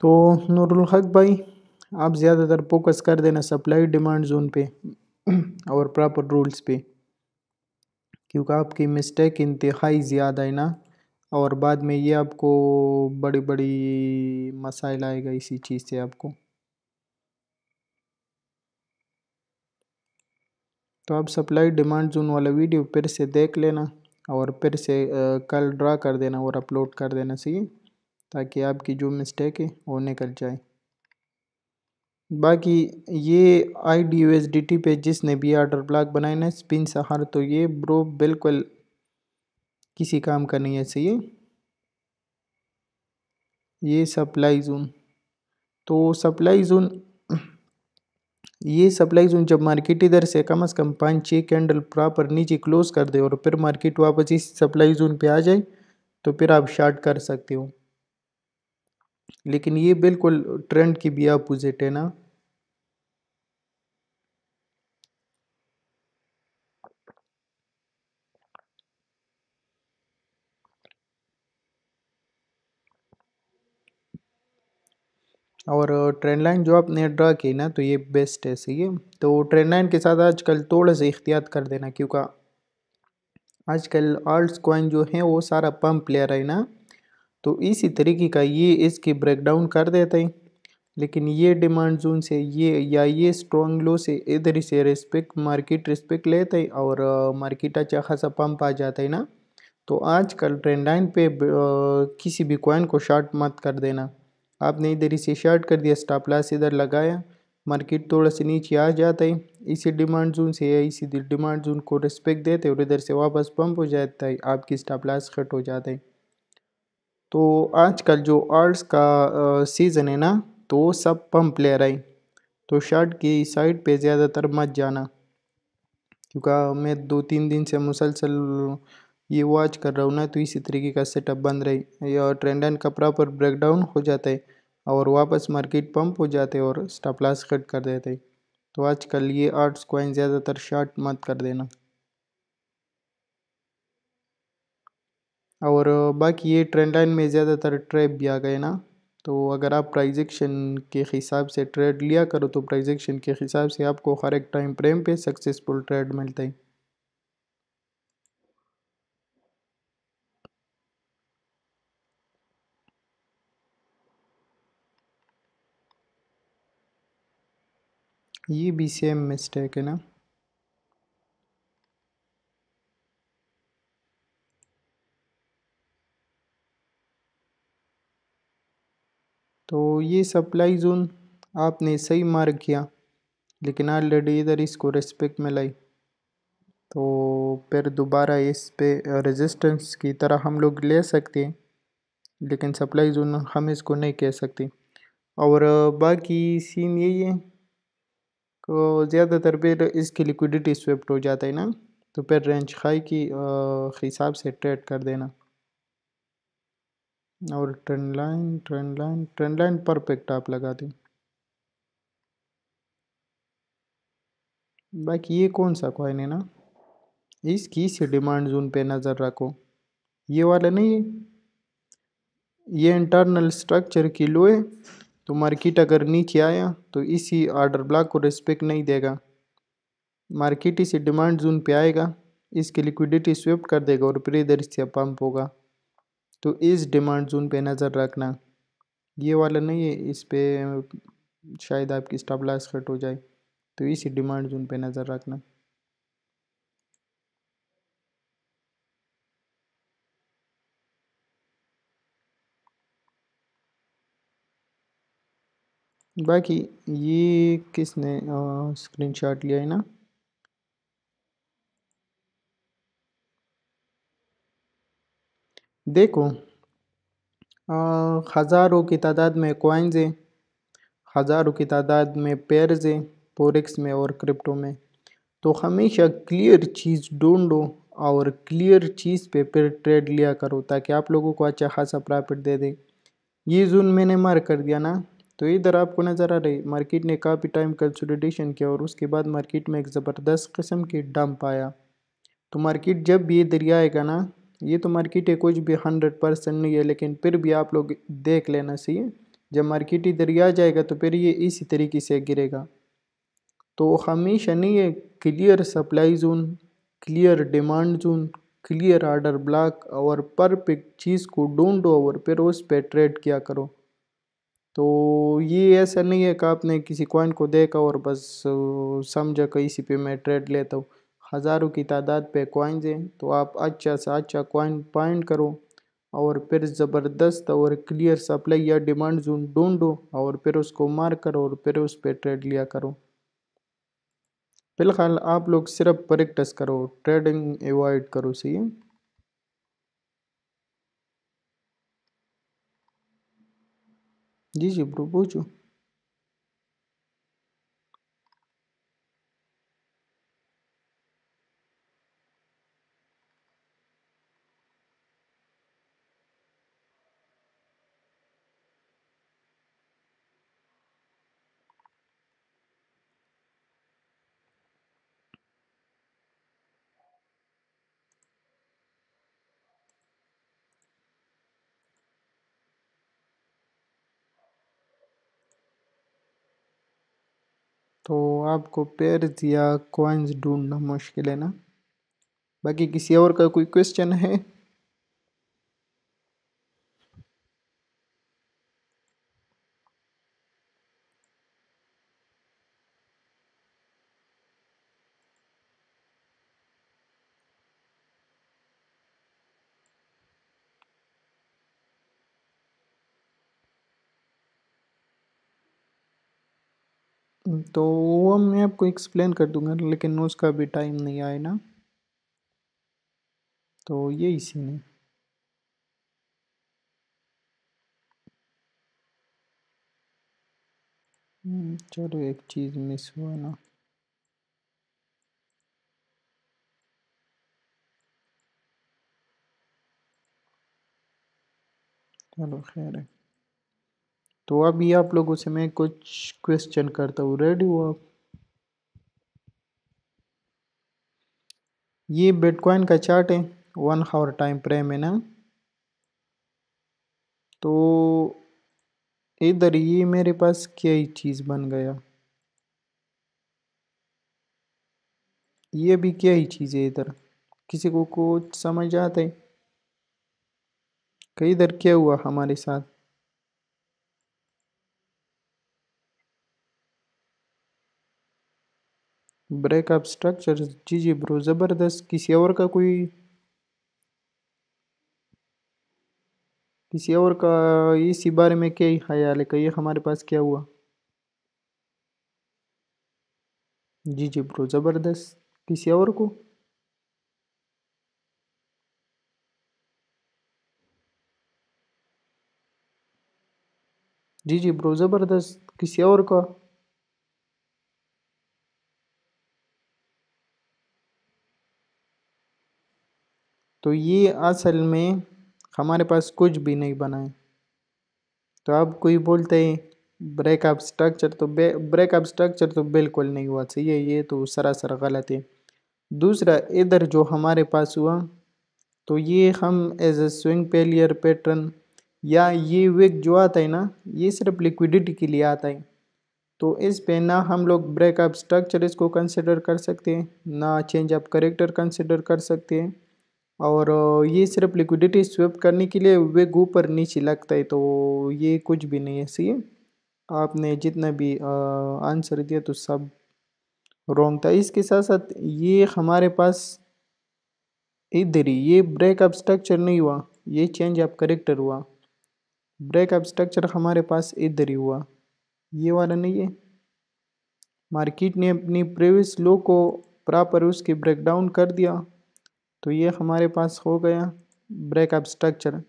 तो नूरुल हक भाई आप ज़्यादातर फोकस कर देना सप्लाई डिमांड जोन पे और प्रॉपर रूल्स पे क्योंकि आपकी मिस्टेक इंतहाई ज़्यादा है ना और बाद में ये आपको बड़ी बड़ी मसाइल आएगा इसी चीज़ से आपको तो आप सप्लाई डिमांड जोन वाला वीडियो फिर से देख लेना और फिर से कल ड्रा कर देना और अपलोड कर देना सही ताकि आपकी जो मिस्टेक है वो निकल जाए बाकी ये I D U S D T पे जिसने भी आर्डर ब्लॉक बनाए ना स्पिन सहार तो ये ब्रो बिल्कुल किसी काम का नहीं है सही ये सप्लाई जोन तो सप्लाई जोन ये सप्लाई जोन जब मार्केट इधर से कम से कम पाँच छः कैंडल प्रॉपर नीचे क्लोज कर दे और फिर मार्केट वापस इस सप्लाई जोन पे आ जाए तो फिर आप शार्ट कर सकते हो लेकिन ये बिल्कुल ट्रेंड की भी अपोजिट है ना और ट्रेंड लाइन जो आपने ड्रा की ना तो ये बेस्ट है सही है तो ट्रेंड लाइन के साथ आजकल थोड़ा सा इख्तियात कर देना क्योंकि आजकल आर्ट्स कॉइन जो है वो सारा पम्प ले रहा है ना तो इसी तरीके का ये इसके ब्रेकडाउन कर देते हैं लेकिन ये डिमांड जोन से ये या ये स्ट्रॉन्ग लो से इधर से रिस्पेक्ट मार्केट रिस्पेक्ट लेते हैं और मार्केट अच्छा खासा पंप आ जाता है ना तो आजकल ट्रेंड लाइन पे किसी भी कॉइन को शॉर्ट मत कर देना आपने इधर से शॉर्ट कर दिया स्टॉप लॉस इधर लगाया मार्केट थोड़ा सा नीचे आ जाता है इसी डिमांड जोन से या इसी डिमांड जोन को रिस्पेक्ट देते और इधर से वापस पंप हो जाता है आपकी स्टॉप लॉस कट हो जाता है तो आजकल जो आर्ट्स का सीज़न है ना तो सब पंप ले रहा है तो शर्ट की साइड पे ज़्यादातर मत जाना क्योंकि मैं दो तीन दिन से मुसलसल ये वॉच कर रहा हूँ ना तो इसी तरीके का सेटअप बन रही है और ट्रेंड एंड कपड़ा पर ब्रेकडाउन हो जाता है और वापस मार्केट पंप हो जाते और लॉस कट कर देते तो आजकल ये आर्ट्स कॉइन ज़्यादातर शॉर्ट मत कर देना और बाकी ये ट्रेंड लाइन में ज़्यादातर ट्रेड भी आ गए ना तो अगर आप प्राइजेक्शन के हिसाब से ट्रेड लिया करो तो प्राइजेक्शन के हिसाब से आपको हर एक टाइम फ्रेम पे सक्सेसफुल ट्रेड मिलते हैं ये भी सेम मिस्टेक है ना तो ये सप्लाई जोन आपने सही मार्ग किया लेकिन ऑलरेडी इधर इसको रेस्पेक्ट में लाई तो फिर दोबारा इस पे रेजिस्टेंस की तरह हम लोग ले सकते हैं लेकिन सप्लाई जोन हम इसको नहीं कह सकते और बाकी सीन यही है तो ज़्यादातर फिर इसकी लिक्विडिटी स्वेप्ट हो जाता है ना तो फिर रेंज खाई की हिसाब से ट्रेड कर देना और trend line trend line trend line perfect आप लगा दें बाकी ये कौन सा कॉइन है ना इसकी से डिमांड जोन पे नज़र रखो ये वाला नहीं है ये इंटरनल स्ट्रक्चर की लो है तो मार्केट अगर नीचे आया तो इसी ऑर्डर ब्लॉक को रिस्पेक्ट नहीं देगा मार्केट इसी डिमांड जोन पे आएगा इसकी लिक्विडिटी स्विफ्ट कर देगा और फिर इधर से पंप होगा तो इस डिमांड जोन पे नज़र रखना ये वाला नहीं है इस पर शायद आपकी स्टाफ कट हो जाए तो इस डिमांड जोन पे नज़र रखना बाकी ये किसने स्क्रीनशॉट लिया है ना देखो हज़ारों की तादाद में कोइंस हैं हज़ारों की तादाद में पेयर्स हैं फोरेक्स में और क्रिप्टो में तो हमेशा क्लियर चीज़ ढूंढो और क्लियर चीज़ पे फिर ट्रेड लिया करो ताकि आप लोगों को अच्छा खासा प्रॉफिट दे दे ये जोन मैंने मार कर दिया ना तो इधर आपको नज़र आ रही मार्केट ने काफ़ी टाइम कंसोलिडेशन किया और उसके बाद मार्केट में एक ज़बरदस्त किस्म की डंप आया तो मार्केट जब ये दरिया आएगा ना ये तो मार्केट है कुछ भी हंड्रेड परसेंट नहीं है लेकिन फिर भी आप लोग देख लेना चाहिए जब मार्केट इधर आ जाएगा तो फिर ये इसी तरीके से गिरेगा तो हमेशा नहीं है clear supply zone clear demand zone clear order block और परफेक्ट चीज़ को ढूंढो और फिर उस पर ट्रेड किया करो तो ये ऐसा नहीं है कि आपने किसी कॉइन को देखा और बस समझा कि इसी पे मैं ट्रेड लेता हूँ हज़ारों की तादाद पे कॉइन्स हैं तो आप अच्छा सा अच्छा कॉइन पॉइंट करो और फिर ज़बरदस्त और क्लियर सप्लाई या डिमांड जोन ढूंढो और फिर उसको मार करो और फिर उस पर ट्रेड लिया करो फिलहाल आप लोग सिर्फ प्रैक्टिस करो ट्रेडिंग एवॉइड करो सही जी जी ब्रो पूछो तो आपको पेयर या कॉइन्स ढूंढना मुश्किल है ना बाकी किसी और का कोई क्वेश्चन है तो वो मैं आपको एक्सप्लेन कर दूंगा लेकिन उसका भी टाइम नहीं आए ना तो ये इसी में हम्म, चलो एक चीज़ मिस हुआ ना चलो खैर है तो अभी आप लोगों से मैं कुछ क्वेश्चन करता हूँ रेडी हो आप ये बिटकॉइन का चार्ट है वन हावर टाइम फ्रेम है ना तो इधर ये मेरे पास क्या ही चीज़ बन गया ये भी क्या ही चीज़ है इधर किसी को कुछ समझ आता है कई इधर क्या हुआ हमारे साथ break up structures cici bro zabardast kisiye ورکه कोई किसी और का इसी बारे में क्या ही ख्याल है कि ये हमारे पास क्या हुआ जी जी ब्रो ज़बरदस्त किसी और को जी जी ब्रो ज़बरदस्त किसी और का तो ये असल में हमारे पास कुछ भी नहीं बना है तो अब कोई बोलते हैं ब्रेकअप स्ट्रक्चर तो ब्रेकअप स्ट्रक्चर तो बिल्कुल नहीं हुआ सही है ये तो सरासर गलत है दूसरा इधर जो हमारे पास हुआ तो ये हम as a swing failure pattern या ये विक जो आता है ना ये सिर्फ लिक्विडिटी के लिए आता है तो इस पे ना हम लोग ब्रेकअप स्ट्रक्चर इसको कंसिडर कर सकते हैं ना चेंज ऑफ करेक्टर कंसिडर कर सकते हैं और ये सिर्फ लिक्विडिटी स्वेप करने के लिए वेग ऊपर नीचे लगता है तो ये कुछ भी नहीं है सी आपने जितना भी आंसर दिया तो सब रॉन्ग था इसके साथ साथ ये हमारे पास इधर ही ये ब्रेक स्ट्रक्चर नहीं हुआ ये चेंज आप करेक्टर हुआ ब्रेक स्ट्रक्चर हमारे पास इधर ही हुआ ये वाला नहीं है मार्केट ने अपनी प्रीवियस लो को प्रॉपर उसके ब्रेकडाउन कर दिया तो ये हमारे पास हो गया ब्रेकअप स्ट्रक्चर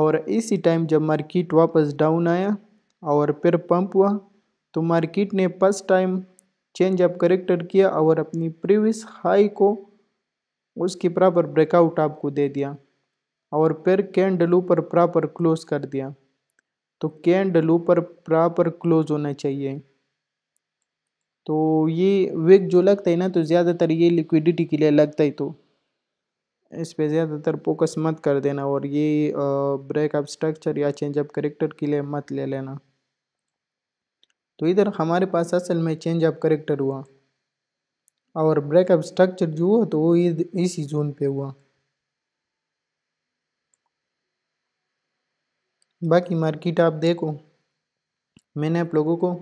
और इसी टाइम जब मार्केट वापस डाउन आया और फिर पंप हुआ तो मार्केट ने first time change up character किया और अपनी प्रीवियस हाई को उसकी प्रॉपर ब्रेकआउट आपको दे दिया और फिर कैंडल ऊपर प्रॉपर क्लोज कर दिया तो कैंडल ऊपर प्रॉपर क्लोज होना चाहिए तो ये वेक जो लगता है ना तो ज़्यादातर ये लिक्विडिटी के लिए लगता है तो इस पर ज़्यादातर फोकस मत कर देना और ये ब्रेक स्ट्रक्चर या चेंज ऑफ करेक्टर के लिए मत ले लेना तो इधर हमारे पास असल में चेंज अप करेक्टर हुआ और ब्रेकअप स्ट्रक्चर जो हुआ तो वो इसी जोन पे हुआ बाकी मार्केट आप देखो मैंने आप लोगों को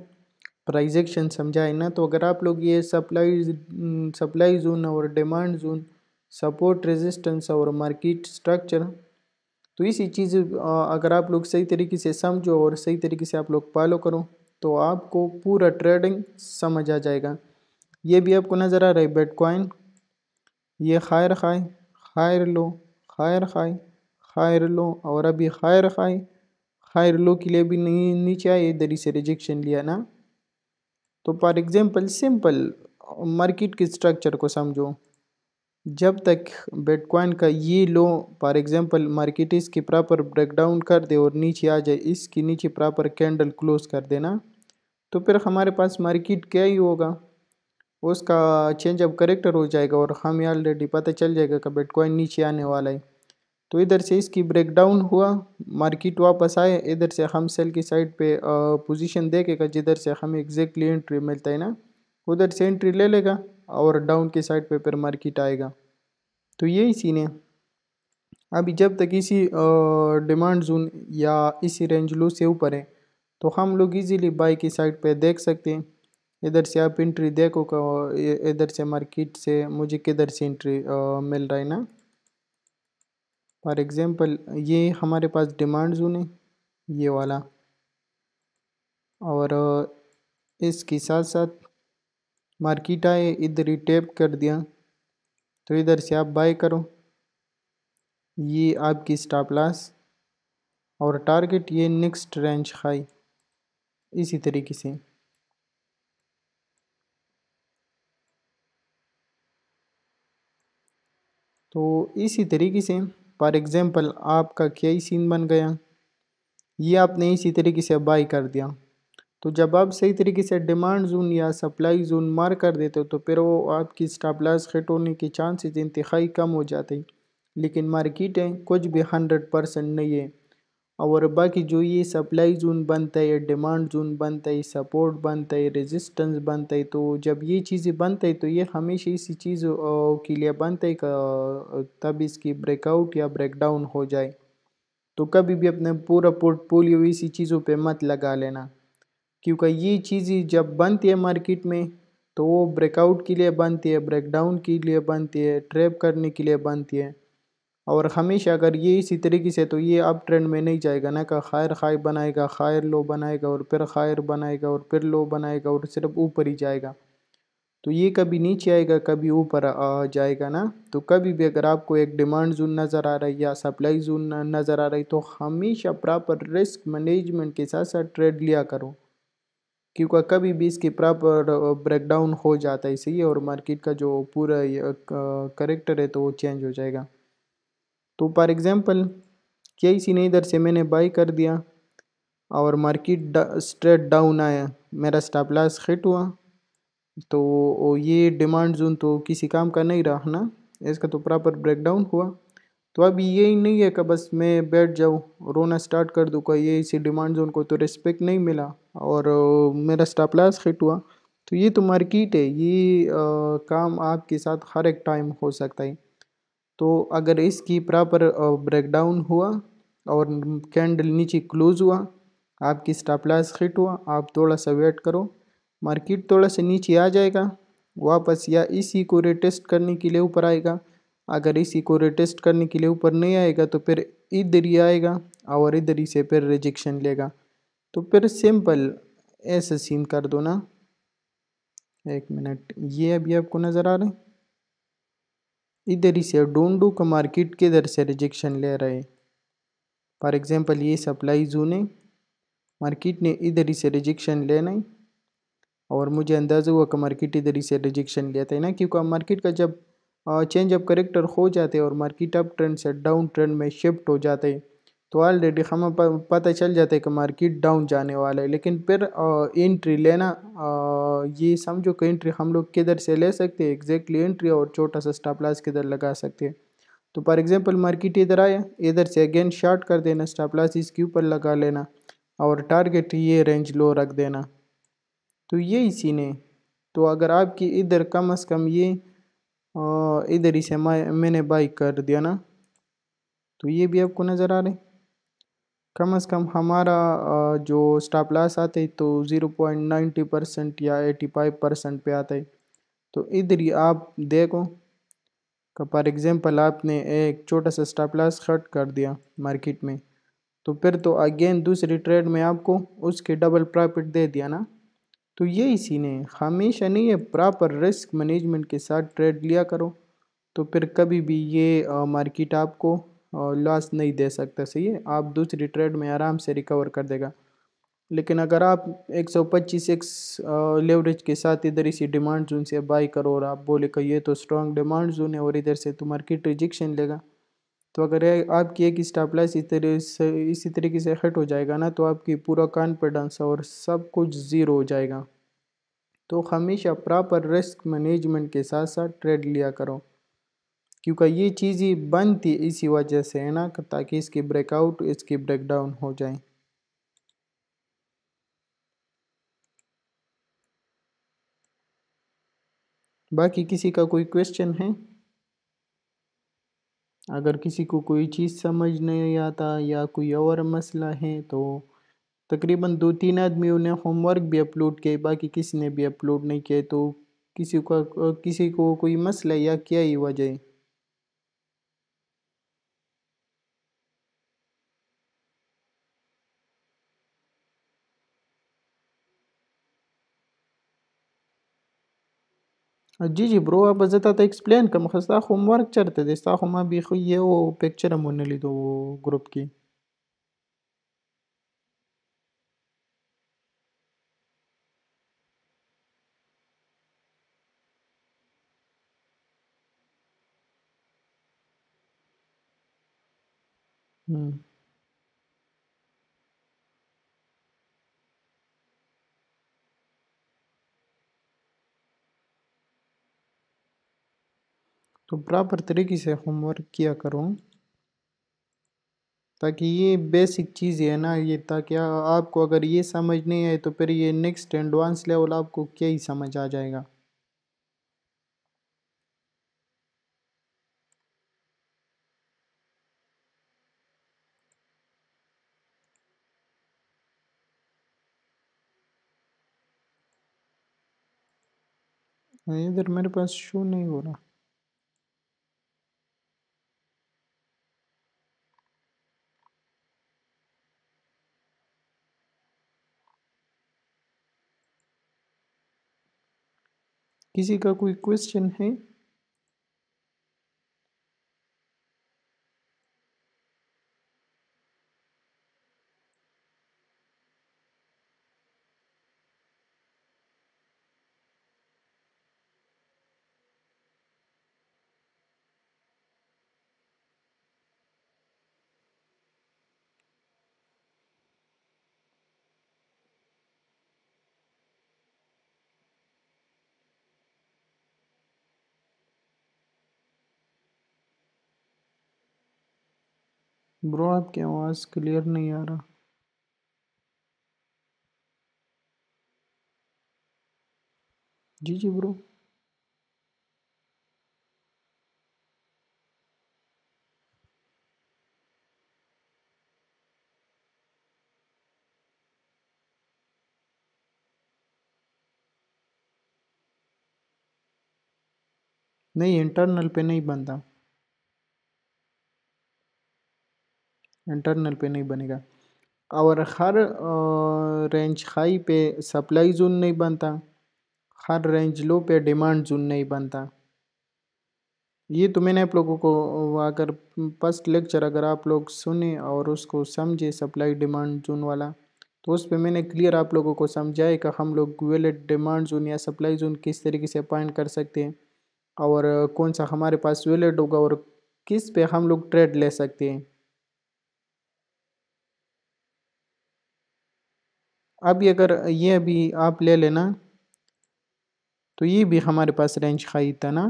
प्राइजेक्शन समझाए ना तो अगर आप लोग ये सप्लाई सप्लाई जोन और डिमांड जोन सपोर्ट रेजिस्टेंस और मार्केट स्ट्रक्चर तो इसी चीज़ अगर आप लोग सही तरीके से समझो और सही तरीके से आप लोग फॉलो करो तो आपको पूरा ट्रेडिंग समझ आ जाएगा ये भी आपको नज़र आ रहा है बेटकॉइन ये higher high higher low higher high higher low और अभी हायर खाए हायर लो के लिए भी नहीं नीचे आए इधर ही से रिजेक्शन लिया ना तो फॉर एग्ज़ाम्पल सिंपल मार्केट के स्ट्रक्चर को समझो जब तक बिटकॉइन का ये लो फॉर एग्जांपल मार्केट इसकी प्रॉपर ब्रेकडाउन कर दे और नीचे आ जाए इसके नीचे प्रॉपर कैंडल क्लोज कर देना तो फिर हमारे पास मार्केट क्या ही होगा उसका चेंज अब करेक्टर हो जाएगा और हमें ऑलरेडी पता चल जाएगा कि बिटकॉइन नीचे आने वाला है तो इधर से इसकी ब्रेकडाउन हुआ मार्केट वापस आए इधर से हम सेल की साइड पे पोजीशन देखेगा जिधर से हमें एग्जैक्टली एंट्री मिलता है ना उधर से एंट्री ले लेगा और डाउन के साइड पेपर पर मार्केट आएगा तो यही सीन है अभी जब तक इसी डिमांड जोन या इसी रेंज लो से ऊपर है तो हम लोग इजीली बाई की साइड पे देख सकते हैं इधर से आप इंट्री देखो इधर से मार्केट से मुझे किधर से इंट्री मिल रहा है ना फॉर एग्ज़ाम्पल ये हमारे पास डिमांड जोन है ये वाला और इसके साथ साथ मार्किट आए इधर ही टैप कर दिया तो इधर से आप बाय करो ये आपकी स्टॉप लॉस और टारगेट ये नेक्स्ट रेंज हाई इसी तरीके से तो इसी तरीके से फॉर एग्ज़ाम्पल आपका क्या ही सीन बन गया ये आपने इसी तरीके से बाई कर दिया तो जब आप सही तरीके से डिमांड जोन या सप्लाई जोन मार कर देते हो तो फिर वो आपकी स्टॉप लॉस हिट होने के चांसेस इंतहाई कम हो जाते हैं लेकिन मार्केटें कुछ भी हंड्रेड परसेंट नहीं है और बाकी जो ये सप्लाई जोन बनता है डिमांड जोन बनता है सपोर्ट बनता है रेजिस्टेंस बनता है तो जब ये चीज़ें बनता है तो ये हमेशा इसी चीज़ के लिए बनता है तब इसकी ब्रेकआउट या ब्रेकडाउन हो जाए तो कभी भी अपने पूरा पोर्टफोलियो इसी चीज़ों पे मत लगा लेना क्योंकि ये चीज़ें जब बनती है मार्केट में तो वो ब्रेकआउट के लिए बनती है ब्रेकडाउन के लिए बनती है ट्रेप करने के लिए बनती है और हमेशा अगर ये इसी तरीके से तो ये अब ट्रेंड में नहीं जाएगा ना का खैर खाए बनाएगा खैर लो बनाएगा और फिर खैर बनाएगा और फिर लो बनाएगा और सिर्फ ऊपर ही जाएगा तो ये कभी नीचे आएगा कभी ऊपर जाएगा ना तो कभी भी अगर आपको एक डिमांड जोन नज़र आ रहा है या सप्लाई जोन नज़र आ रही तो हमेशा प्रॉपर रिस्क मैनेजमेंट के साथ साथ ट्रेड लिया करो क्योंकि कभी भी इसकी प्रॉपर ब्रेकडाउन हो जाता है सही और मार्केट का जो पूरा करेक्टर है तो वो चेंज हो जाएगा तो फॉर एग्ज़ाम्पल क्या इसी ने इधर से मैंने बाई कर दिया और मार्केट स्ट्रेट डाउन आया मेरा स्टॉप लॉस हिट हुआ तो ये डिमांड जोन तो किसी काम का नहीं रहा ना इसका तो प्रॉपर ब्रेकडाउन हुआ तो अब यही नहीं है कि बस मैं बैठ जाऊँ रोना स्टार्ट कर दूँ कहीं ये इसी डिमांड जोन को तो रिस्पेक्ट नहीं मिला और मेरा स्टेपलास फिट हुआ तो ये तो मार्किट है ये आ, काम आपके साथ हर एक टाइम हो सकता है तो अगर इसकी प्रॉपर ब्रेकडाउन हुआ और कैंडल नीचे क्लोज हुआ आपकी स्टापलास हिट हुआ आप थोड़ा सा वेट करो मार्किट थोड़ा सा नीचे आ जाएगा वापस या इसी को रिटेस्ट करने के लिए ऊपर आएगा अगर इसी को रिटेस्ट करने के लिए ऊपर नहीं आएगा तो फिर इधर ही आएगा और इधर ही से फिर रिजेक्शन लेगा तो फिर सिंपल ऐसे सीन कर दो ना एक मिनट ये अभी आपको नज़र आ रहा है इधर ही से डू का मार्केट इधर से रिजेक्शन ले रहे फॉर एग्ज़ाम्पल ये सप्लाई जोन है मार्केट ने इधर ही से रिजेक्शन लेना है और मुझे अंदाज़ा हुआ कि मार्केट इधर ही से रिजेक्शन लेता है ना क्योंकि मार्केट का जब चेंज ऑफ करेक्टर हो जाते हैं और मार्केट अप ट्रेंड से डाउन ट्रेंड में शिफ्ट हो जाते हैं तो ऑलरेडी हमें पता चल जाता है कि मार्केट डाउन जाने वाला है लेकिन फिर एंट्री लेना ये समझो कि एंट्री हम लोग किधर से ले सकते हैं एग्जैक्टली एंट्री और छोटा सा स्टॉप लॉस किधर लगा सकते हैं तो फॉर एग्जांपल मार्केट इधर आया इधर से अगेन शॉर्ट कर देना स्टॉप लॉस इसके ऊपर लगा लेना और टारगेट ये रेंज लो रख देना तो यही इसी ने तो अगर आपकी इधर कम अज़ कम ये इधर इसे मैंने बाई कर दिया ना तो ये भी आपको नज़र आ रहा है कम से कम हमारा जो स्टॉप लॉस आते तो 0.90 परसेंट या 85 परसेंट पे आता है तो इधर ही आप देखो फॉर एग्ज़ाम्पल आपने एक छोटा सा स्टॉप लॉस कट कर दिया मार्केट में तो फिर तो अगेन दूसरी ट्रेड में आपको उसके डबल प्रॉफिट दे दिया ना तो ये इसी ने हमेशा नहीं है प्रॉपर रिस्क मैनेजमेंट के साथ ट्रेड लिया करो तो फिर कभी भी ये मार्केट आपको और लॉस नहीं दे सकता सही है आप दूसरी ट्रेड में आराम से रिकवर कर देगा लेकिन अगर आप पच्चीस एक्स लेवरेज के साथ इधर इसी डिमांड जोन से बाई करो और आप बोले कि ये तो स्ट्रॉन्ग डिमांड जोन है और इधर से तो मार्केट रिजेक्शन लेगा तो अगर आपकी एक स्टाफ लाइस इस तरह से इसी तरीके से हट हो जाएगा ना तो आपकी पूरा कॉन्फिडेंस और सब कुछ ज़ीरो हो जाएगा तो हमेशा प्रॉपर रिस्क मैनेजमेंट के साथ साथ ट्रेड लिया करो क्योंकि ये चीज ही बंद थी इसी वजह से है ना ताकि इसकी ब्रेकआउट इसकी ब्रेकडाउन हो जाए बाकी किसी का कोई क्वेश्चन है अगर किसी को कोई चीज़ समझ नहीं आता या कोई और मसला है तो तकरीबन दो तीन आदमियों ने होमवर्क भी अपलोड किए बाकी किसी ने भी अपलोड नहीं किए तो किसी का किसी को कोई मसला या क्या ही वजह جی جی برو به زه تاته اکسپلین کوم خو ستا هوم ورک چېرته دی ستا خو ما بیخي یو پکچر هم ونه لیدو ګروپ کې तो बराबर तरीके से होमवर्क किया करो ताकि ये बेसिक चीज़ है ना ये ताकि आपको अगर ये समझ नहीं आए तो फिर ये नेक्स्ट एडवांस लेवल आपको क्या ही समझ आ जाएगा इधर मेरे पास शो नहीं हो रहा किसी का कोई क्वेश्चन है ब्रो आपकी आवाज़ क्लियर नहीं आ रहा जी जी ब्रो नहीं इंटरनल पे नहीं बनता इंटरनल पे नहीं बनेगा और हर रेंज हाई पे सप्लाई जोन नहीं बनता हर रेंज लो पे डिमांड जोन नहीं बनता ये तो मैंने आप लोगों को अगर फर्स्ट लेक्चर अगर आप लोग सुने और उसको समझे सप्लाई डिमांड जोन वाला तो उस पर मैंने क्लियर आप लोगों को समझाया कि हम लोग वेलेट डिमांड जोन या सप्लाई जोन किस तरीके से अपॉइंट कर सकते हैं और कौन सा हमारे पास वेलेट होगा और किस पे हम लोग ट्रेड ले सकते हैं अभी अगर ये अभी आप ले लेना तो ये भी हमारे पास रेंज हाई था ना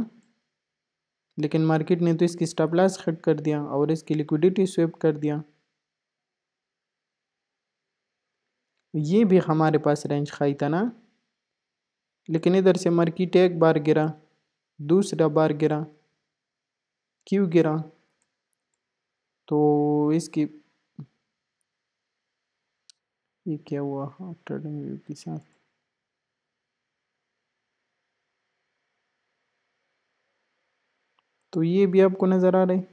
लेकिन मार्केट ने तो इसकी स्टॉप लॉस कट कर दिया और इसकी लिक्विडिटी स्वेप कर दिया ये भी हमारे पास रेंज खाई था ना लेकिन इधर से मार्केट एक बार गिरा दूसरा बार गिरा क्यों गिरा तो इसकी ये क्या हुआ आफ्टर व्यू के साथ तो ये भी आपको नज़र आ रहा है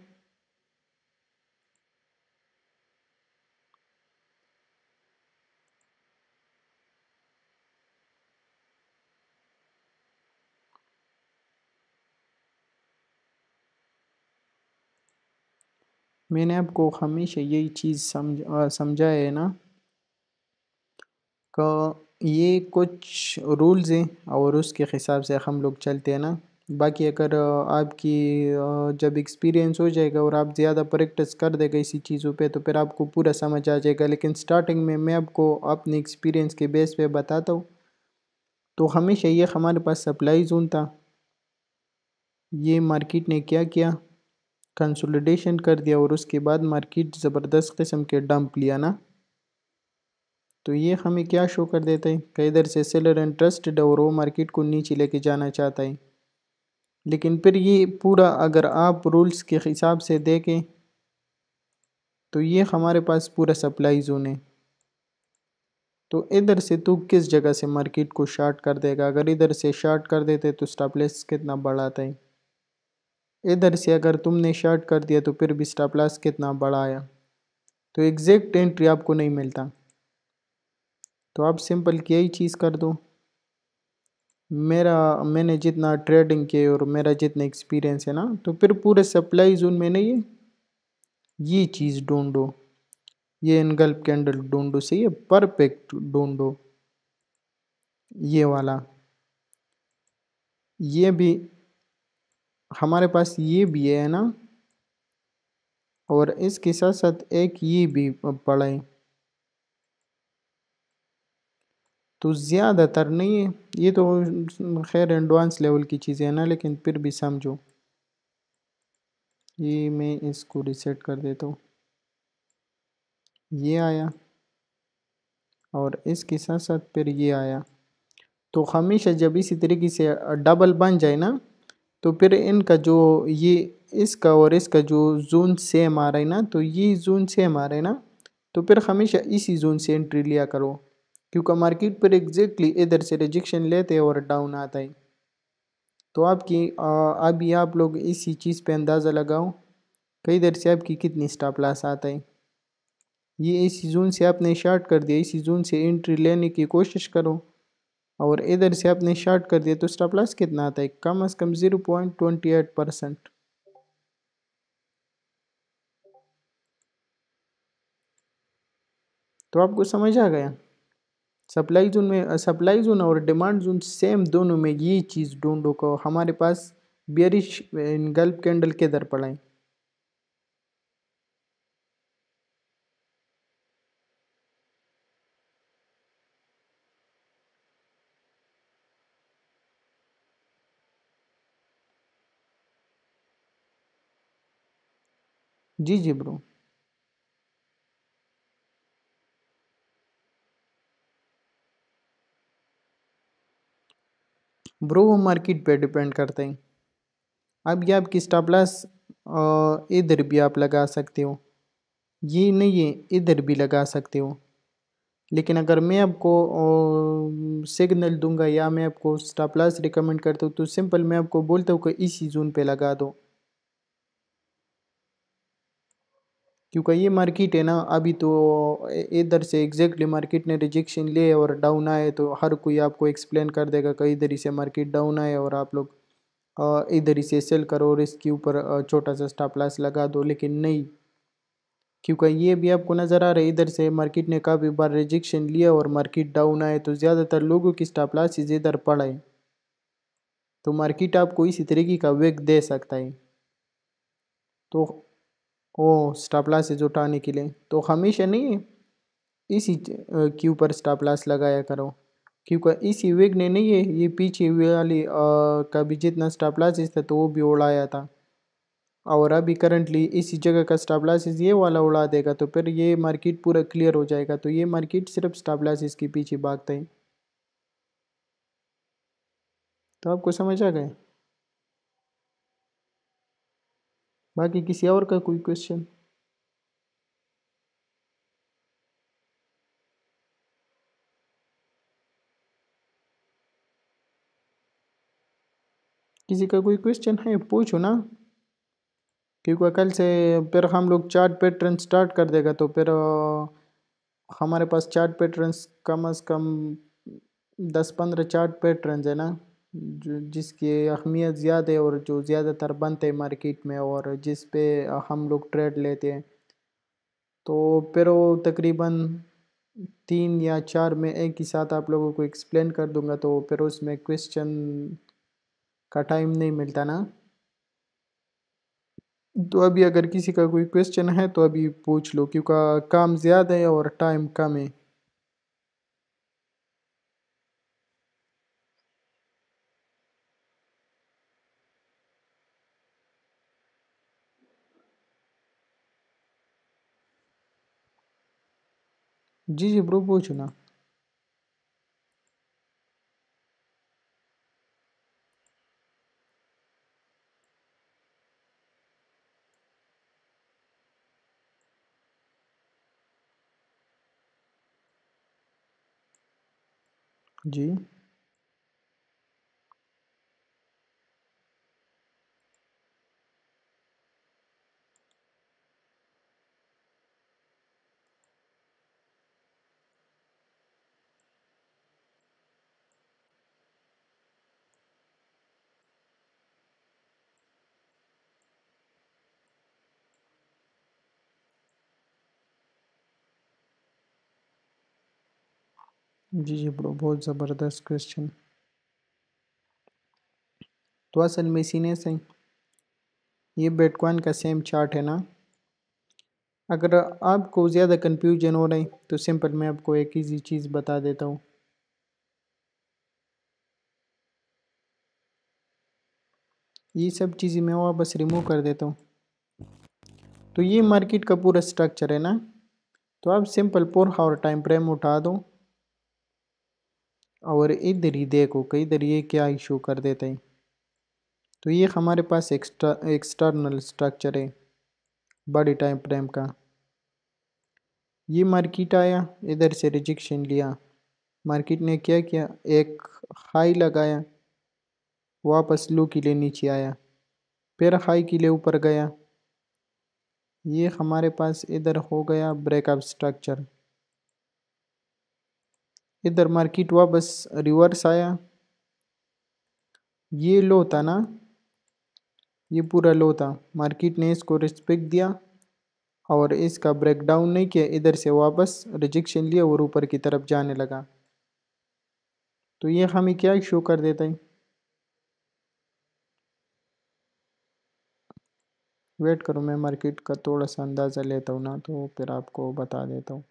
मैंने आपको हमेशा यही चीज़ समझ समझाया है ना का ये कुछ रूल्स हैं और उसके हिसाब से हम लोग चलते हैं ना बाकी अगर आपकी जब एक्सपीरियंस हो जाएगा और आप ज़्यादा प्रैक्टिस कर देगा इसी चीज़ों पे तो फिर आपको पूरा समझ आ जाएगा लेकिन स्टार्टिंग में मैं आपको अपने एक्सपीरियंस के बेस पे बताता हूँ तो हमेशा ये हमारे पास सप्लाई जोन था ये मार्केट ने क्या किया कंसोलिडेशन कर दिया और उसके बाद मार्केट ज़बरदस्त किस्म के डंप लिया ना तो ये हमें क्या शो कर देता है कि इधर से सेलर ट्रस्टेड और वो मार्केट को नीचे लेके जाना चाहता है लेकिन फिर ये पूरा अगर आप रूल्स के हिसाब से देखें तो ये हमारे पास पूरा सप्लाई जोन है तो इधर से तो किस जगह से मार्केट को शार्ट कर देगा अगर इधर से शार्ट कर देते तो स्टापलेस कितना बढ़ाता है इधर से अगर तुमने शार्ट कर दिया तो फिर भी स्टापलास कितना बड़ा आया तो एग्जैक्ट एंट्री आपको नहीं मिलता तो आप सिंपल यही चीज़ कर दो मेरा मैंने जितना ट्रेडिंग किए और मेरा जितना एक्सपीरियंस है ना तो फिर पूरे सप्लाई जोन में नहीं ये ये चीज़ ढूंढो ये इनगल्प कैंडल ढूंढो सही है परफेक्ट ढूंढो ये वाला ये भी हमारे पास ये भी है ना और इसके साथ साथ एक ये भी पड़ा है तो ज़्यादातर नहीं है ये तो खैर एडवांस लेवल की चीज़ें हैं ना लेकिन फिर भी समझो ये मैं इसको रिसेट कर देता हूँ ये आया और इसके साथ साथ फिर ये आया तो हमेशा जब इसी तरीके से डबल बन जाए ना तो फिर इनका जो ये इसका और इसका जो जोन सेम आ रहा है ना तो ये जोन सेम आ रहा है ना तो फिर हमेशा इसी जोन से एंट्री लिया करो क्योंकि मार्केट पर एग्जैक्टली इधर से रिजेक्शन लेते हैं और डाउन आता है तो आपकी अभी आप लोग इसी चीज़ पे अंदाज़ा लगाओ कई इधर से आपकी कितनी स्टॉप लॉस आता है ये इसी जोन से आपने शार्ट कर दिया इसी जून से एंट्री लेने की कोशिश करो और इधर से आपने शार्ट कर दिया तो स्टॉप लॉस कितना आता है कम अज़ कम zero point twenty eight percent तो आपको समझ आ गया सप्लाई जोन में सप्लाई जोन और डिमांड जोन सेम दोनों में ये चीज़ ढूंढो को हमारे पास बियरिश इन गल्फ कैंडल के दर पड़ाएँ जी जी ब्रो ब्रो वो मार्केट पे डिपेंड करते हैं अब ये आपकी स्टॉप लॉस इधर भी आप लगा सकते हो ये नहीं है इधर भी लगा सकते हो लेकिन अगर मैं आपको सिग्नल दूंगा या मैं आपको स्टॉप लॉस रिकमेंड करता हूँ तो सिंपल मैं आपको बोलता हूँ कि इसी जोन पे लगा दो क्योंकि ये मार्केट है ना अभी तो इधर से एग्जैक्टली मार्केट ने रिजेक्शन ले और डाउन आए तो हर कोई आपको एक्सप्लेन कर देगा कि इधर ही से मार्केट डाउन आए और आप लोग इधर ही से सेल करो और इसके ऊपर छोटा सा स्टॉप लॉस लगा दो लेकिन नहीं क्योंकि ये भी आपको नज़र आ रहा है इधर से मार्केट ने काफ़ी बार रिजेक्शन लिया और मार्केट डाउन आए तो ज़्यादातर लोगों की स्टॉप लॉसेज इधर है तो मार्केट आपको इसी तरीके का वेग दे सकता है तो ओ स्टापला से जुटाने के लिए तो हमेशा नहीं इसी क्यू पर स्टापलास लगाया करो क्योंकि इसी वेग ने नहीं है ये पीछे वाली का भी जितना स्टापलासिस था तो वो भी उड़ाया था और अभी करंटली इसी जगह का स्टापलासिस ये वाला उड़ा देगा तो फिर ये मार्केट पूरा क्लियर हो जाएगा तो ये मार्केट सिर्फ स्टापलासिस के पीछे भागता है तो आपको समझ आ गए बाकी किसी और का कोई क्वेश्चन किसी का कोई क्वेश्चन है पूछो ना क्योंकि कल से फिर हम लोग चार्ट पैटर्न स्टार्ट कर देगा तो फिर हमारे पास चार्ट पैटर्न्स कम अज़ कम दस पंद्रह चार्ट पैटर्न्स है ना जो जिसकी अहमियत ज़्यादा है और जो ज़्यादातर बनते हैं मार्केट में और जिस पे हम लोग ट्रेड लेते हैं तो फिर वो तकरीबन तीन या चार में एक ही साथ आप लोगों को एक्सप्लेन कर दूंगा तो फिर उसमें क्वेश्चन का टाइम नहीं मिलता ना तो अभी अगर किसी का कोई क्वेश्चन है तो अभी पूछ लो क्योंकि काम ज़्यादा है और टाइम कम है जी जी ब्रो पूछो ना जी जी जी ब्रो बहुत ज़बरदस्त क्वेश्चन तो असल में इसी ने सही ये बेटकॉइन का सेम चार्ट है ना अगर आपको ज़्यादा कन्फ्यूजन हो रही तो सिंपल मैं आपको एक ईजी चीज़ बता देता हूँ ये सब चीज़ें मैं बस रिमूव कर देता हूँ तो ये मार्केट का पूरा स्ट्रक्चर है ना तो आप simple four hour time frame उठा दो और इधर ही देखो कई इधर ये क्या इशू कर देते हैं तो ये हमारे पास एक्स्ट्रा एक्सटर्नल स्ट्रक्चर है बॉडी टाइम फ्रेम का ये मार्केट आया इधर से रिजेक्शन लिया मार्केट ने क्या किया एक हाई लगाया वापस लो के लिए नीचे आया फिर हाई के लिए ऊपर गया ये हमारे पास इधर हो गया ब्रेकअप स्ट्रक्चर इधर मार्केट हुआ बस रिवर्स आया ये लो था ना ये पूरा लो था मार्केट ने इसको रिस्पेक्ट दिया और इसका ब्रेकडाउन नहीं किया इधर से वापस रिजेक्शन लिया और ऊपर की तरफ जाने लगा तो ये हमें क्या शो कर देता है वेट करो मैं मार्केट का थोड़ा सा अंदाज़ा लेता हूँ ना तो फिर आपको बता देता हूँ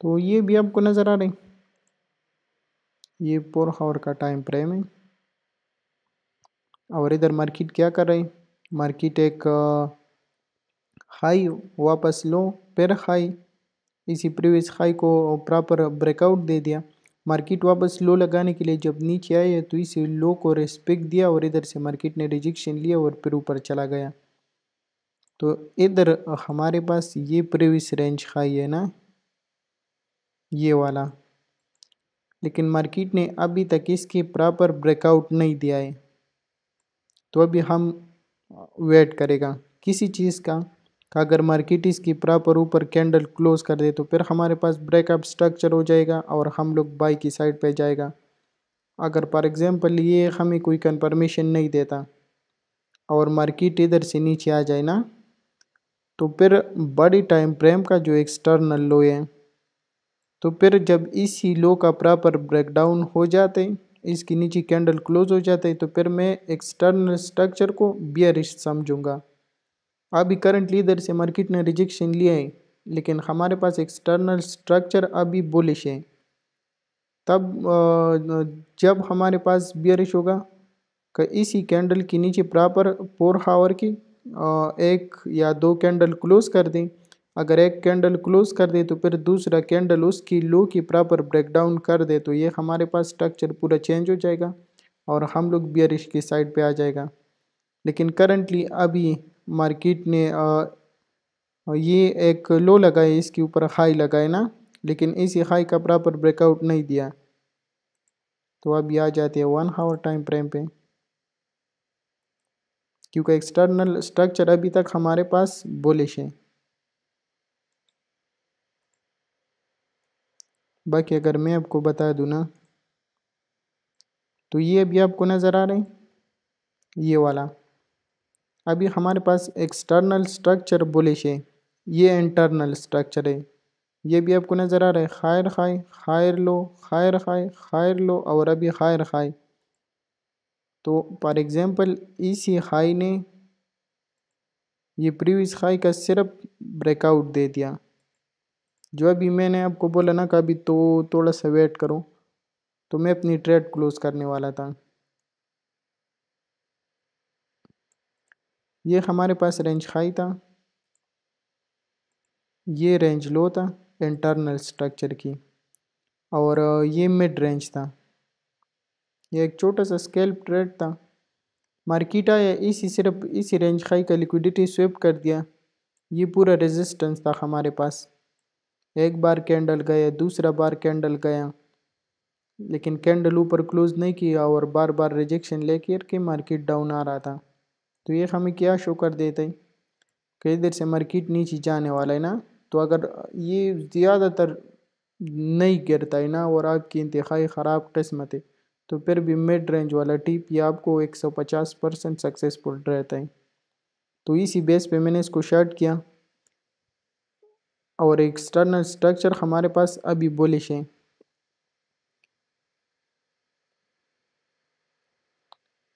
तो ये भी आपको नज़र आ रही ये पोर हावर का टाइम फ्रेम है और इधर मार्केट क्या कर रही मार्केट एक हाई वापस लो फिर हाई इसी प्रीवियस हाई को प्रॉपर ब्रेकआउट दे दिया मार्केट वापस लो लगाने के लिए जब नीचे आई है तो इसे लो को रेस्पेक्ट दिया और इधर से मार्केट ने रिजेक्शन लिया और फिर ऊपर चला गया तो इधर हमारे पास ये प्रीवियस रेंज हाई है ना ये वाला लेकिन मार्केट ने अभी तक इसकी प्रॉपर ब्रेकआउट नहीं दिया है तो अभी हम वेट करेगा किसी चीज़ का अगर मार्केट इसकी प्रॉपर ऊपर कैंडल क्लोज कर दे तो फिर हमारे पास ब्रेकअप स्ट्रक्चर हो जाएगा और हम लोग बाई की साइड पे जाएगा अगर फॉर एग्ज़ाम्पल ये हमें कोई कन्फर्मेशन नहीं देता और मार्केट इधर से नीचे आ जाए ना तो फिर बड़ी टाइम फ्रेम का जो एक्सटर्नल लो है तो फिर जब इसी लो का प्रॉपर ब्रेकडाउन हो जाते इसके नीचे कैंडल क्लोज हो जाते तो फिर मैं एक्सटर्नल स्ट्रक्चर को बियरिश समझूंगा अभी करंटली इधर से मार्केट ने रिजेक्शन लिया है लेकिन हमारे पास एक्सटर्नल स्ट्रक्चर अभी बुलिश है तब जब हमारे पास बियरिश होगा कि तो इसी कैंडल के नीचे प्रॉपर फोर हावर की एक या दो कैंडल क्लोज कर दें अगर एक कैंडल क्लोज कर दे तो फिर दूसरा कैंडल उसकी लो की प्रॉपर ब्रेकडाउन कर दे तो ये हमारे पास स्ट्रक्चर पूरा चेंज हो जाएगा और हम लोग बियरिश की साइड पे आ जाएगा लेकिन करंटली अभी मार्केट ने आ, ये एक लो लगाए इसके ऊपर हाई लगाए ना लेकिन इसी हाई का प्रॉपर ब्रेकआउट नहीं दिया तो अभी आ जाते हैं वन हावर टाइम फ्रेम पे क्योंकि एक्सटर्नल स्ट्रक्चर अभी तक हमारे पास बोलिश है बाकी अगर मैं आपको बता दूँ ना तो ये अभी आपको नज़र आ रहे ये वाला अभी हमारे पास एक्सटर्नल स्ट्रक्चर बुलिश है ये इंटरनल स्ट्रक्चर है ये भी आपको नज़र आ रहा है खायर खाए खायर लो खायर खाए खायर लो और अभी खायर खाए तो फॉर एग्ज़ाम्पल इसी खाई ने ये प्रीवियस खाई का सिर्फ ब्रेकआउट दे दिया जो अभी मैंने आपको बोला ना कि अभी तो थोड़ा सा वेट करो तो मैं अपनी ट्रेड क्लोज करने वाला था ये हमारे पास रेंज हाई था ये रेंज लो था इंटरनल स्ट्रक्चर की और ये मिड रेंज था ये एक छोटा सा स्केल ट्रेड था मार्केट आया इसी सिर्फ इसी रेंज हाई का लिक्विडिटी स्वेप कर दिया ये पूरा रेजिस्टेंस था हमारे पास एक बार कैंडल गए दूसरा बार कैंडल गया लेकिन कैंडल ऊपर क्लोज़ नहीं किया और बार बार रिजेक्शन लेकर के मार्केट डाउन आ रहा था तो ये हमें क्या शो कर देते हैं कि इधर से मार्केट नीचे जाने वाला है ना तो अगर ये ज़्यादातर नहीं गिरता है ना और आपकी इंतहाई ख़राब किस्मत है तो फिर भी मिड रेंज वाला टिप ये आपको 150 परसेंट सक्सेसफुल रहता है तो इसी बेस पे मैंने इसको शर्ट किया और एक्सटर्नल स्ट्रक्चर हमारे पास अभी बोलिश है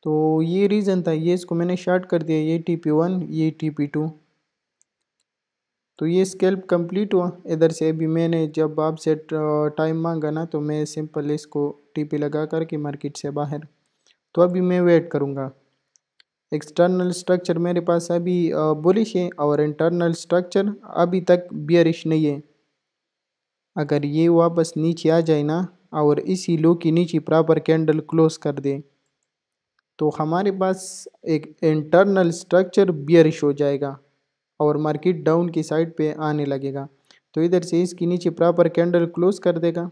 तो ये रीज़न था ये इसको मैंने शार्ट कर दिया ये टी पी वन ये टी पी टू तो ये स्केल्प कंप्लीट हुआ इधर से अभी मैंने जब आपसे टाइम मांगा ना तो मैं सिंपल इसको टी पी लगा करके मार्केट से बाहर तो अभी मैं वेट करूँगा एक्सटर्नल स्ट्रक्चर मेरे पास अभी बुलिश है और इंटरनल स्ट्रक्चर अभी तक बियरिश नहीं है अगर ये वापस नीचे आ जाए ना और इसी लो की नीचे प्रॉपर कैंडल क्लोज कर दे तो हमारे पास एक इंटरनल स्ट्रक्चर बियरिश हो जाएगा और मार्केट डाउन की साइड पे आने लगेगा तो इधर से इसके नीचे प्रॉपर कैंडल क्लोज कर देगा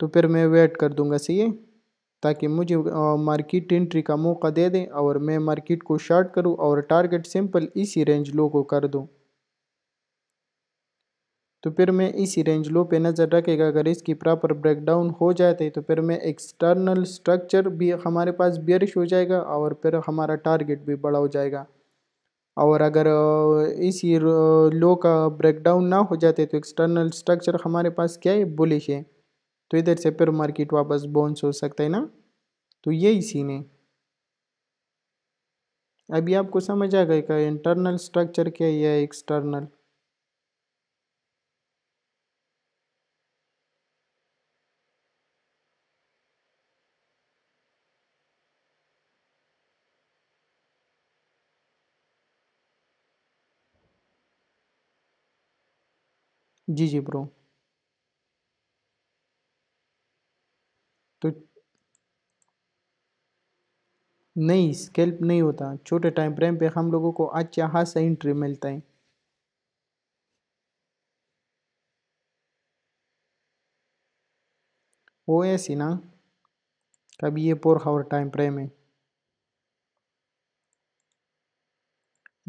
तो फिर मैं वेट कर दूंगा सही है ताकि मुझे मार्केट एंट्री का मौका दे दें और मैं मार्केट को शार्ट करूं और टारगेट सिंपल इसी रेंज लो को कर दूं तो फिर मैं इसी रेंज लो पे नज़र रखेगा अगर इसकी प्रॉपर ब्रेकडाउन हो जाते तो फिर मैं एक्सटर्नल स्ट्रक्चर भी हमारे पास बियरिश हो जाएगा और फिर हमारा टारगेट भी बड़ा हो जाएगा और अगर इसी लो का ब्रेकडाउन ना हो जाते तो एक्सटर्नल स्ट्रक्चर हमारे पास क्या है बुलिश है तो इधर से फिर मार्केट वापस बाउंस हो सकता है ना तो ये इसी ने अभी आपको समझ आ का इंटरनल स्ट्रक्चर क्या है एक्सटर्नल जी जी ब्रो नहीं स्केल्प नहीं होता छोटे टाइम फ्रेम पे हम लोगों को अच्छा खासा इंट्री मिलता है वो ऐसी ना कभी ये पोर हावर टाइम फ्रेम है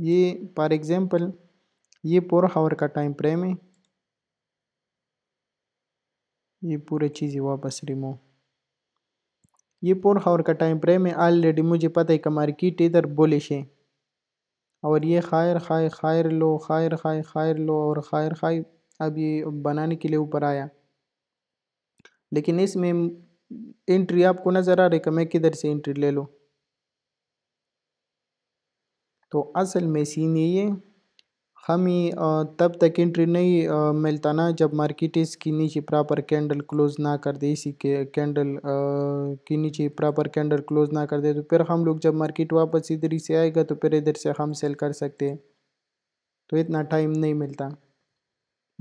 ये फॉर एग्ज़ाम्पल ये पोर हावर का टाइम फ्रेम है ये पूरी चीज़ें वापस रिमूव ये पोर हावर का टाइम पर है ऑलरेडी मुझे पता है कमार की टेदर बोलिश है और ये खायर खाय खायर लो खायर खाय खायर लो और खायर खाय अब ये बनाने के लिए ऊपर आया लेकिन इसमें एंट्री आपको नज़र आ रही कि मैं किधर से एंट्री ले लूँ तो असल में सीन यही है ही तब तक एंट्री नहीं मिलता ना जब मार्केट इसकी नीचे प्रॉपर कैंडल क्लोज ना कर दे इसी के कैंडल के नीचे प्रॉपर कैंडल क्लोज ना कर दे तो फिर हम लोग जब मार्केट वापस इधर ही से आएगा तो फिर इधर से हम सेल कर सकते हैं तो इतना टाइम नहीं मिलता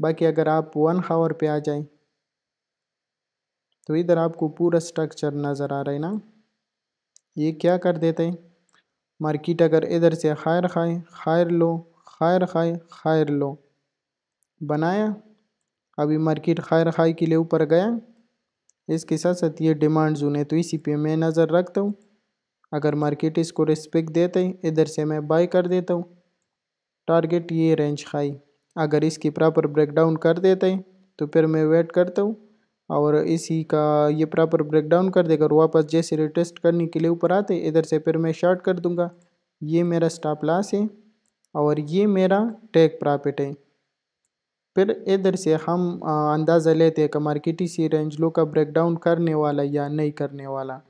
बाकी अगर आप वन हावर पे आ जाए तो इधर आपको पूरा स्ट्रक्चर नज़र आ रहा है ना ये क्या कर देते हैं मार्केट अगर इधर से हायर खाए हायर लो खैर खाए खैर लो बनाया अभी मार्केट खैर खाई के लिए ऊपर गया इसके साथ साथ ये डिमांड जोन है तो इसी पे मैं नज़र रखता हूँ अगर मार्केट इसको रिस्पेक्ट देते हैं इधर से मैं बाई कर देता हूँ टारगेट ये रेंज खाई अगर इसकी प्रॉपर ब्रेकडाउन कर देते हैं तो फिर मैं वेट करता हूँ और इसी का ये प्रॉपर ब्रेकडाउन कर देकर वापस जैसे रिटेस्ट करने के लिए ऊपर आते इधर से फिर मैं शॉर्ट कर दूंगा ये मेरा स्टॉप लॉस है और ये मेरा टैग प्रॉफिट है फिर इधर से हम अंदाज़ा लेते हैं कि मार्केटी सी रेंज लो का ब्रेकडाउन करने वाला या नहीं करने वाला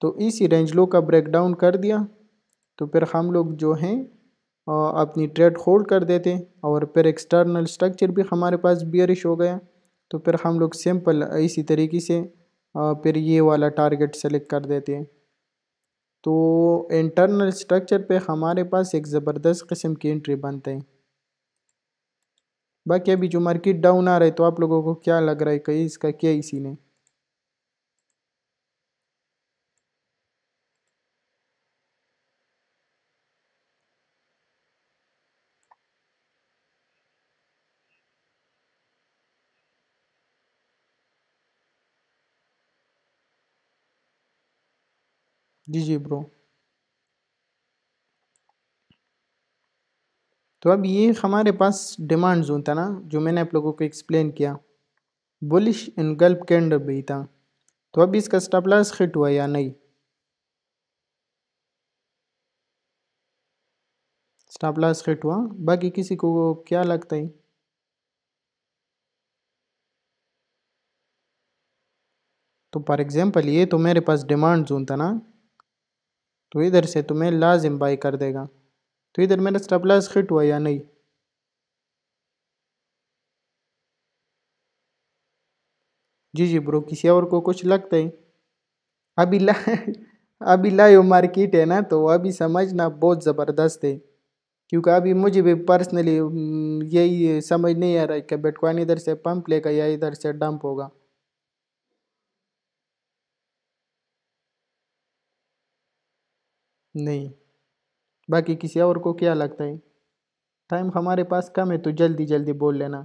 तो इसी रेंज लो का ब्रेकडाउन कर दिया तो फिर हम लोग जो हैं अपनी ट्रेड होल्ड कर देते और फिर एक्सटर्नल स्ट्रक्चर भी हमारे पास बियरिश हो गया तो फिर हम लोग सिंपल इसी तरीके से फिर ये वाला टारगेट सेलेक्ट कर देते हैं तो इंटरनल स्ट्रक्चर पे हमारे पास एक ज़बरदस्त किस्म की एंट्री बनते हैं बाकी अभी जो मार्केट डाउन आ रहा है तो आप लोगों को क्या लग रहा है कहीं इसका क्या इसी ने जी ब्रो तो अब ये हमारे पास डिमांड जोन था ना जो मैंने आप लोगों को एक्सप्लेन किया बुलिश इन गल्प कैंडर भी था तो अब इसका स्टॉप लॉस हिट हुआ या नहीं स्टॉप लॉस हिट हुआ बाकी किसी को क्या लगता है तो फॉर एग्ज़ाम्पल ये तो मेरे पास डिमांड जोन था ना तो इधर से तुम्हें लाजिम बाई कर देगा तो इधर मेरा स्टेबलाइज फिट हुआ या नहीं जी जी ब्रो किसी और को कुछ लगता है अभी ला अभी लाइव मार्केट है ना तो अभी समझना बहुत ज़बरदस्त है क्योंकि अभी मुझे भी पर्सनली हम्म, यही समझ नहीं आ रहा है कि बिटकॉइन इधर से पंप लेगा या इधर से डंप होगा नहीं बाकी किसी और को क्या लगता है टाइम हमारे पास कम है तो जल्दी जल्दी बोल लेना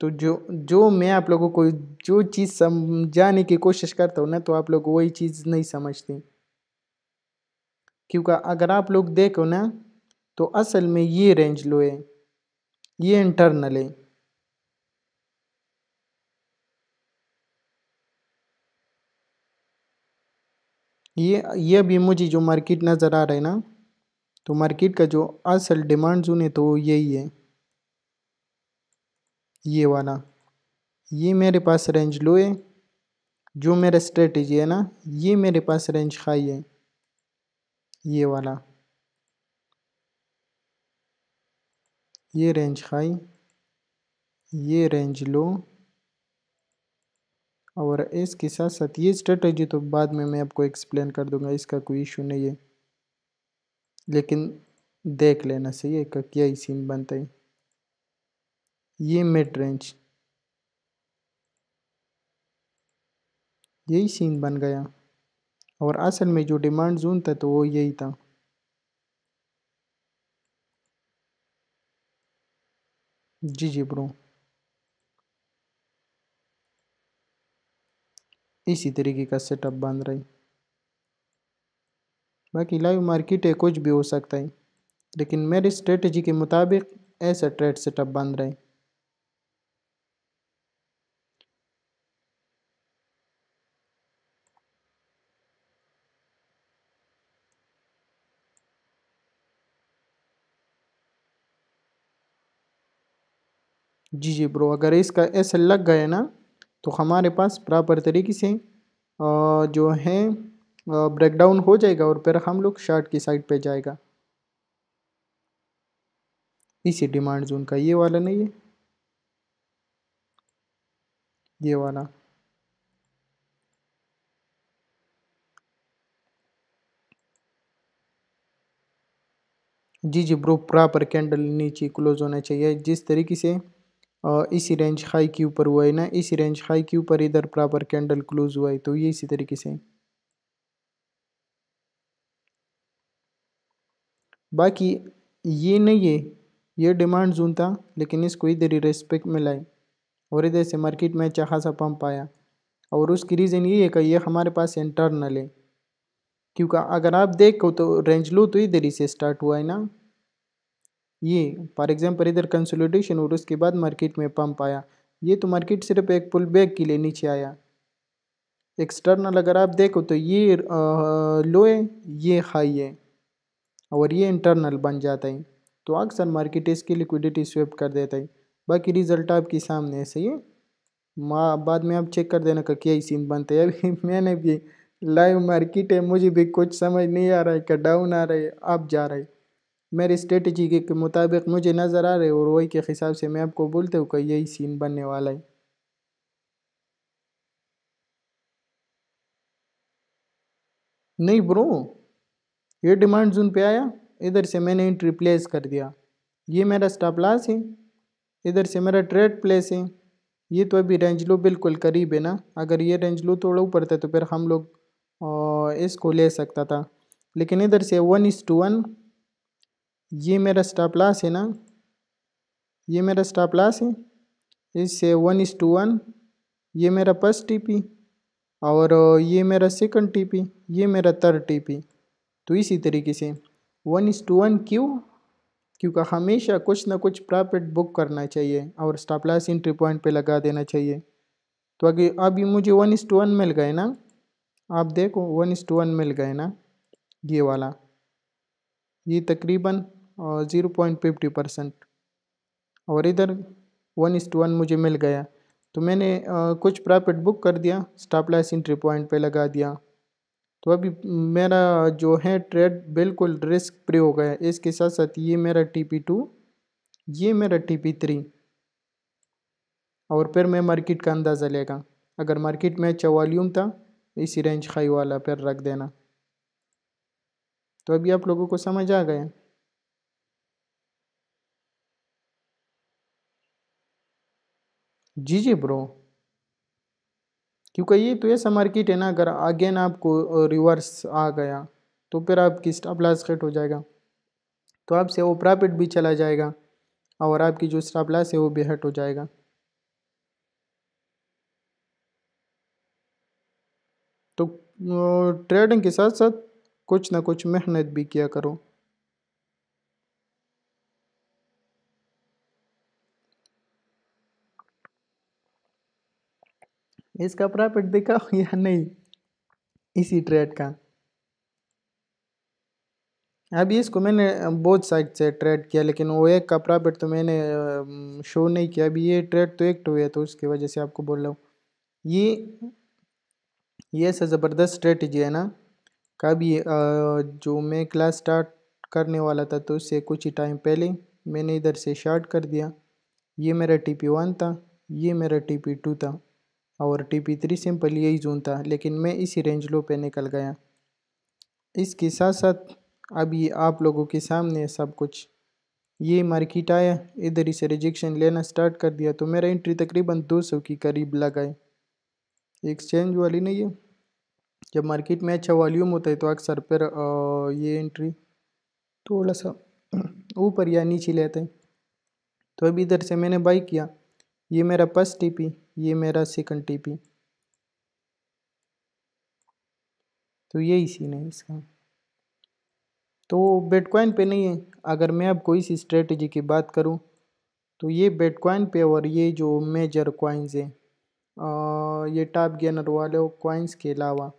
तो जो जो मैं आप लोगों को जो चीज़ समझाने की कोशिश करता हूँ ना तो आप लोग वही चीज़ नहीं समझते क्योंकि अगर आप लोग देखो ना तो असल में ये रेंज लो है ये इंटरनल है ये ये भी मुझे जो मार्केट नज़र आ रहा है ना तो मार्केट का जो असल डिमांड जो है तो यही है ये वाला ये मेरे पास रेंज लो है जो मेरा स्ट्रेटजी है ना ये मेरे पास रेंज खाई है ये वाला ये रेंज खाई ये रेंज लो और एस के साथ साथ ये स्ट्रेटजी तो बाद में मैं आपको एक्सप्लेन कर दूंगा इसका कोई इशू नहीं है लेकिन देख लेना सही है का क्या ही सीन बनता है ये मिड रेंज यही सीन बन गया और असल में जो डिमांड जोन था तो वो यही था जी जी ब्रो इसी तरीके का सेटअप बन रहा है बाकी लाइव मार्केट है कुछ भी हो सकता है लेकिन मेरी स्ट्रेटजी के मुताबिक ऐसा ट्रेड सेटअप बन रहा है जी जी ब्रो अगर इसका ऐसे लग गया ना तो हमारे पास प्रॉपर तरीके से जो है ब्रेकडाउन हो जाएगा और फिर हम लोग शर्ट की साइड पे जाएगा इसी डिमांड जोन का ये वाला नहीं है ये वाला जी जी ब्रो प्रॉपर कैंडल नीचे क्लोज होना चाहिए जिस तरीके से इसी रेंज हाई के ऊपर हुआ है ना इसी रेंज हाई के ऊपर इधर प्रॉपर कैंडल क्लोज हुआ है तो ये इसी तरीके से बाकी ये नहीं है ये डिमांड जोन था लेकिन इसको इधर ही रेस्पेक्ट में लाए और इधर से मार्केट में अच्छा खासा पंप आया और उसकी रीज़न ये है कि ये हमारे पास इंटरनल है क्योंकि अगर आप देखो तो रेंज लो तो इधर ही से स्टार्ट हुआ है ना ये फॉर एग्ज़ाम्पल इधर कंसोलिडेशन और उसके बाद मार्केट में पंप आया ये तो मार्केट सिर्फ एक पुल बैक के लिए नीचे आया एक्सटर्नल अगर आप देखो तो ये लो है ये हाई है और ये इंटरनल बन जाता है तो अक्सर मार्केट इसकी लिक्विडिटी स्वेप कर देता है बाकी रिजल्ट आपके सामने है सही है बाद में आप चेक कर देना का क्या सीन बनता है अभी मैंने भी लाइव मार्केट है मुझे भी कुछ समझ नहीं आ रहा है क्या डाउन आ रहा है आप जा रहा है मेरी स्ट्रेटजी के मुताबिक मुझे नज़र आ रहे और वही के हिसाब से मैं आपको बोलते हूँ कि यही सीन बनने वाला है नहीं ब्रो ये डिमांड जोन पे आया इधर से मैंने इंट्री प्लेस कर दिया ये मेरा स्टॉप लॉस है इधर से मेरा ट्रेड प्लेस है ये तो अभी रेंज लो बिल्कुल करीब है ना अगर ये रेंज लो थोड़ा ऊपर था तो फिर हम लोग इसको ले सकता था लेकिन इधर से वन इस टू वन ये मेरा लॉस है ना ये मेरा लॉस है इससे वन इज़ टू वन ये मेरा फर्स्ट टीपी और ये मेरा सेकंड टीपी ये मेरा थर्ड टीपी तो इसी तरीके से वन इज़ टू वन क्यों क्योंकि हमेशा कुछ ना कुछ प्रॉफिट बुक करना चाहिए और स्टॉप लॉस एंट्री पॉइंट पे लगा देना चाहिए तो अभी अभी मुझे वन इज़ टू वन मिल गए ना आप देखो वन इज टू वन मिल गए ना ये वाला ये तकरीबन ज़ीरो पॉइंट फिफ्टी परसेंट और इधर वन इस टू वन मुझे मिल गया तो मैंने कुछ प्रॉफिट बुक कर दिया स्टॉप लॉस इंट्री पॉइंट पे लगा दिया तो अभी मेरा जो है ट्रेड बिल्कुल रिस्क फ्री हो गया इसके साथ साथ ये मेरा टी पी टू ये मेरा टी पी थ्री और फिर मैं मार्केट का अंदाज़ा लेगा अगर मार्केट में अच्छा वॉल्यूम था इसी रेंज खाई वाला पर रख देना तो अभी आप लोगों को समझ आ गया जी जी ब्रो क्योंकि तो ये तो ऐसा मार्केट है ना अगर अगेन आपको रिवर्स आ गया तो फिर आपकी स्टॉप लॉस कट हो जाएगा तो आपसे वो प्रॉफिट भी चला जाएगा और आपकी जो स्टॉप लॉस है वो भी हट हो जाएगा तो ट्रेडिंग के साथ साथ कुछ ना कुछ मेहनत भी किया करो इसका प्रॉफिट देखा या नहीं इसी ट्रेड का अभी इसको मैंने बहुत साइड से ट्रेड किया लेकिन वो एक का प्रॉफिट तो मैंने शो नहीं किया अभी ये ट्रेड तो एक हुआ तो उसकी वजह से आपको बोल रहा हूँ ये ये ऐसा ज़बरदस्त स्ट्रेटजी है ना कब ये जो मैं क्लास स्टार्ट करने वाला था तो उससे कुछ ही टाइम पहले मैंने इधर से शार्ट कर दिया ये मेरा टी पी वन था ये मेरा टी पी टू था और टी पी थ्री सिंपल यही जून था लेकिन मैं इसी रेंज लो पे निकल गया इसके साथ साथ अब ये आप लोगों के सामने सब कुछ ये मार्केट आया इधर इसे रिजेक्शन लेना स्टार्ट कर दिया तो मेरा एंट्री तकरीबन 200 की करीब लगाए एक्सचेंज वाली नहीं है जब मार्केट में अच्छा वॉल्यूम होता है तो अक्सर पर ये एंट्री थोड़ा सा ऊपर या नीचे लेते हैं तो अभी इधर से मैंने बाई किया ये मेरा फर्स्ट टीपी ये मेरा सेकंड टीपी तो यही सीन है इसका तो बेटकॉइन पे नहीं है अगर मैं आपको इस स्ट्रेटजी की बात करूं तो ये बेटकॉइन पे और ये जो मेजर कॉइन्स हैं ये टॉप गेनर वाले कॉइन्स के अलावा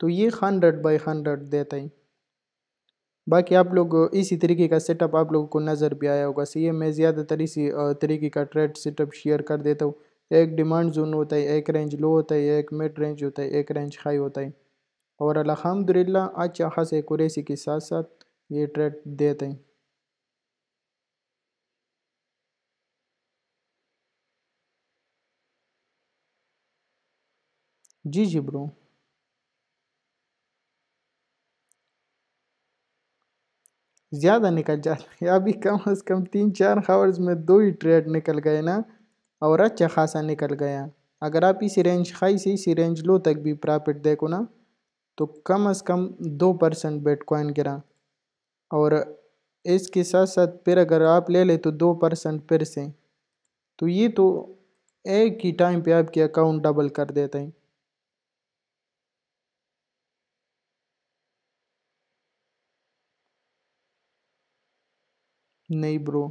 तो ये हंड्रेड बाई हंड्रेड देता है बाकी आप लोग इसी तरीके का सेटअप आप लोगों को नज़र भी आया होगा सही है मैं ज़्यादातर इसी तरीके का ट्रेड सेटअप शेयर कर देता हूँ एक डिमांड जोन होता है एक रेंज लो होता है एक मिड रेंज होता है एक रेंज हाई होता है और अलहमदिल्ला अच्छा खास कुरेसी के साथ साथ ये ट्रेड देते हैं जी जी ब्रो ज़्यादा निकल जाता अभी कम अज़ कम तीन चार हावर्स में दो ही ट्रेड निकल गए ना और अच्छा खासा निकल गया अगर आप इसी रेंज हाई से इसी रेंज लो तक भी प्रॉफिट देखो ना तो कम से कम दो परसेंट बेटकॉइन गिरा और इसके साथ साथ फिर अगर आप ले ले तो दो परसेंट फिर से तो ये तो एक ही टाइम पे आपके अकाउंट डबल कर देते हैं नहीं ब्रो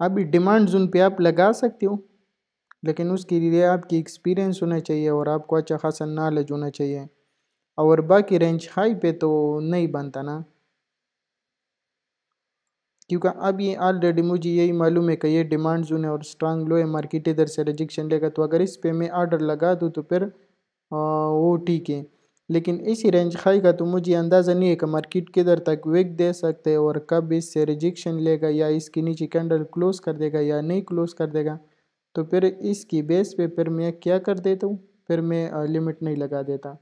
अभी डिमांड जोन पे आप लगा सकते हो लेकिन उसके लिए आपकी एक्सपीरियंस होना चाहिए और आपको अच्छा खासा नॉलेज होना चाहिए और बाकी रेंज हाई पे तो नहीं बनता ना क्योंकि अब ये ऑलरेडी मुझे यही मालूम है कि ये डिमांड जोन है और स्ट्रांग लो है मार्केट इधर से रिजेक्शन लेगा तो अगर इस पर मैं ऑर्डर लगा दूँ तो फिर आ, वो ठीक है लेकिन इसी रेंज खाई का तो मुझे अंदाज़ा नहीं है कि मार्केट किधर तक वेग दे सकते और कब इससे रिजेक्शन लेगा या इसके नीचे कैंडल क्लोज कर देगा या नहीं क्लोज कर देगा तो फिर इसकी बेस पे फिर मैं क्या कर देता हूँ फिर मैं लिमिट नहीं लगा देता